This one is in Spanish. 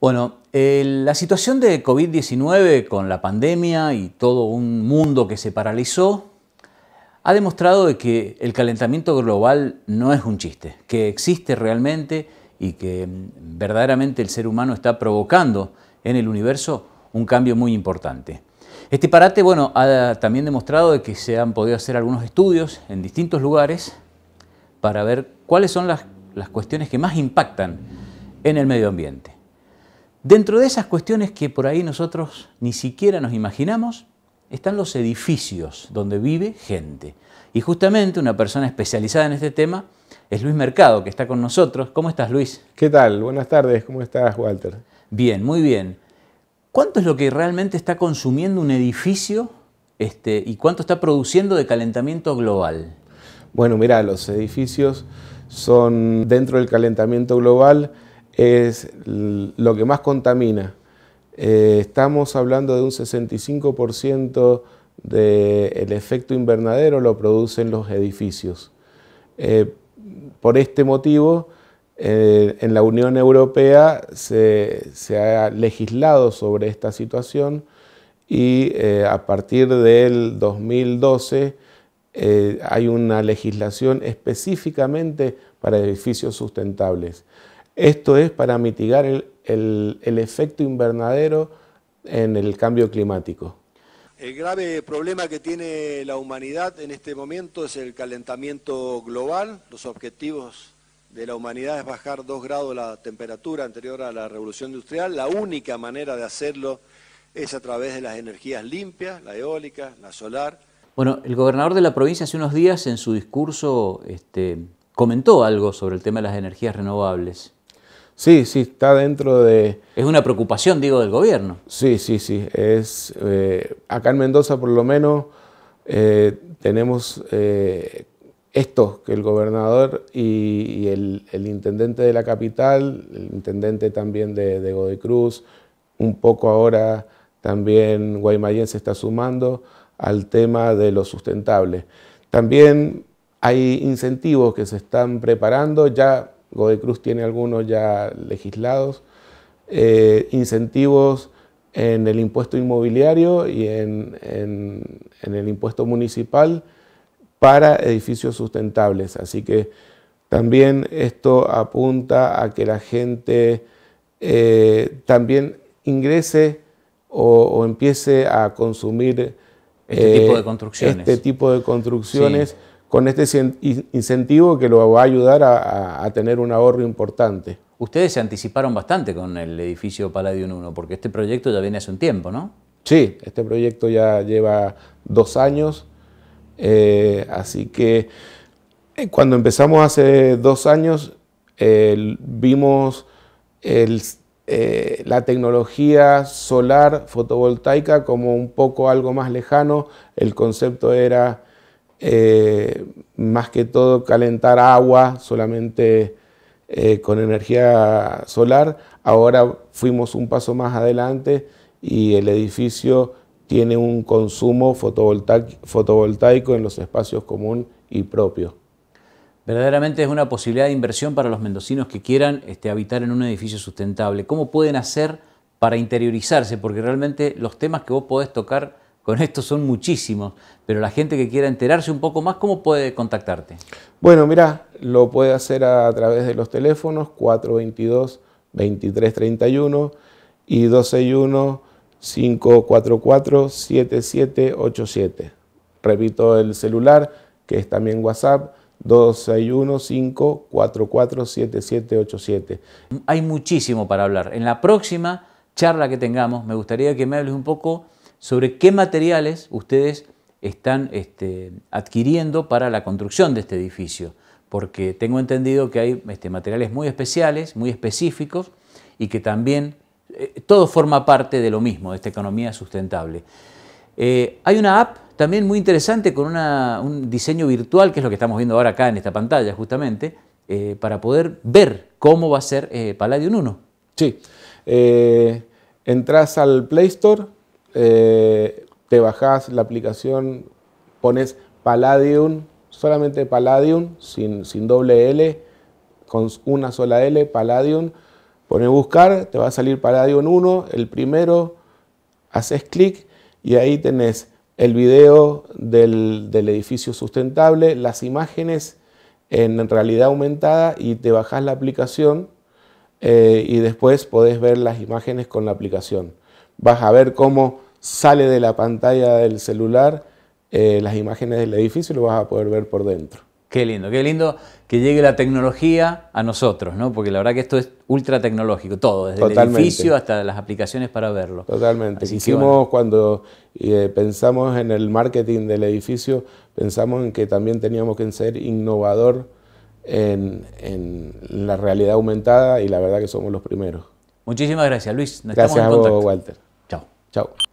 Bueno, la situación de COVID-19 con la pandemia y todo un mundo que se paralizó ha demostrado que el calentamiento global no es un chiste, que existe realmente y que mm, verdaderamente el ser humano está provocando en el universo un cambio muy importante. Este parate bueno, ha también demostrado de que se han podido hacer algunos estudios en distintos lugares para ver cuáles son las cuestiones que más impactan en el medio ambiente. Dentro de esas cuestiones que por ahí nosotros ni siquiera nos imaginamos, están los edificios donde vive gente. Y justamente una persona especializada en este tema es Luis Mercado, que está con nosotros. ¿Cómo estás, Luis? ¿Qué tal? Buenas tardes. ¿Cómo estás, Walter? Bien, muy bien. ¿Cuánto es lo que realmente está consumiendo un edificio este, y cuánto está produciendo de calentamiento global? Bueno, mira, los edificios son dentro del calentamiento global es lo que más contamina. Eh, estamos hablando de un 65% del efecto invernadero lo producen los edificios. Eh, por este motivo, eh, en la Unión Europea se, ha legislado sobre esta situación y a partir del 2012 hay una legislación específicamente para edificios sustentables. Esto es para mitigar el, efecto invernadero en el cambio climático. El grave problema que tiene la humanidad en este momento es el calentamiento global. Los objetivos de la humanidad es bajar dos grados la temperatura anterior a la revolución industrial. La única manera de hacerlo es a través de las energías limpias, la eólica, la solar. Bueno, el gobernador de la provincia hace unos días en su discurso este, comentó algo sobre el tema de las energías renovables. Sí, sí, está dentro de... Es una preocupación, digo, del gobierno. Sí, sí, sí. Es, eh, acá en Mendoza por lo menos eh, tenemos eh, esto, que el gobernador y, el, intendente de la capital, el intendente también de, Godecruz, un poco ahora también Guaymallén se está sumando al tema de lo sustentable. También hay incentivos que se están preparando, ya Godecruz Cruz tiene algunos ya legislados, eh, incentivos en el impuesto inmobiliario y en, el impuesto municipal para edificios sustentables. Así que también esto apunta a que la gente eh, también ingrese o, empiece a consumir este tipo de eh, construcciones. Este con este incentivo que lo va a ayudar a, tener un ahorro importante. Ustedes se anticiparon bastante con el edificio Palladium 1, porque este proyecto ya viene hace un tiempo, ¿no? Sí, este proyecto ya lleva dos años, eh, así que eh, cuando empezamos hace dos años vimos eh, la tecnología solar fotovoltaica como un poco algo más lejano, el concepto era eh, más que todo calentar agua solamente eh, con energía solar. Ahora fuimos un paso más adelante y el edificio tiene un consumo fotovoltaico en los espacios común y propios. Verdaderamente es una posibilidad de inversión para los mendocinos que quieran este, habitar en un edificio sustentable. ¿Cómo pueden hacer para interiorizarse? Porque realmente los temas que vos podés tocar con esto son muchísimos, pero la gente que quiera enterarse un poco más, ¿cómo puede contactarte? Bueno, mira, lo puede hacer a través de los teléfonos 422-2331 y 261-544-7787. Repito el celular, que es también WhatsApp, 261-544-7787. Hay muchísimo para hablar. En la próxima charla que tengamos, me gustaría que me hables un poco sobre qué materiales ustedes están este, adquiriendo para la construcción de este edificio, porque tengo entendido que hay este, materiales muy especiales, muy específicos, y que también eh, todo forma parte de lo mismo, de esta economía sustentable. Eh, hay una app también muy interesante con un diseño virtual, que es lo que estamos viendo ahora acá en esta pantalla justamente, eh, para poder ver cómo va a ser Palladium 1. Sí, entras al Play Store, eh, te bajás la aplicación, pones Palladium, solamente Palladium, sin, sin doble L, con una sola L, Palladium. Pones buscar, te va a salir Palladium 1, el primero, haces clic y ahí tenés el video del, edificio sustentable, las imágenes en realidad aumentada y te bajas la aplicación eh, y después podés ver las imágenes con la aplicación. Vas a ver cómo sale de la pantalla del celular eh, las imágenes del edificio y lo vas a poder ver por dentro. Qué lindo, qué lindo que llegue la tecnología a nosotros, ¿no? Porque la verdad que esto es ultra tecnológico, todo, desde el edificio hasta las aplicaciones para verlo. Totalmente. Hicimos cuando eh, pensamos en el marketing del edificio, pensamos en que también teníamos que ser innovador en, la realidad aumentada y la verdad que somos los primeros. Muchísimas gracias, Luis. Nos gracias estamos en a Walter. Chao. Chao.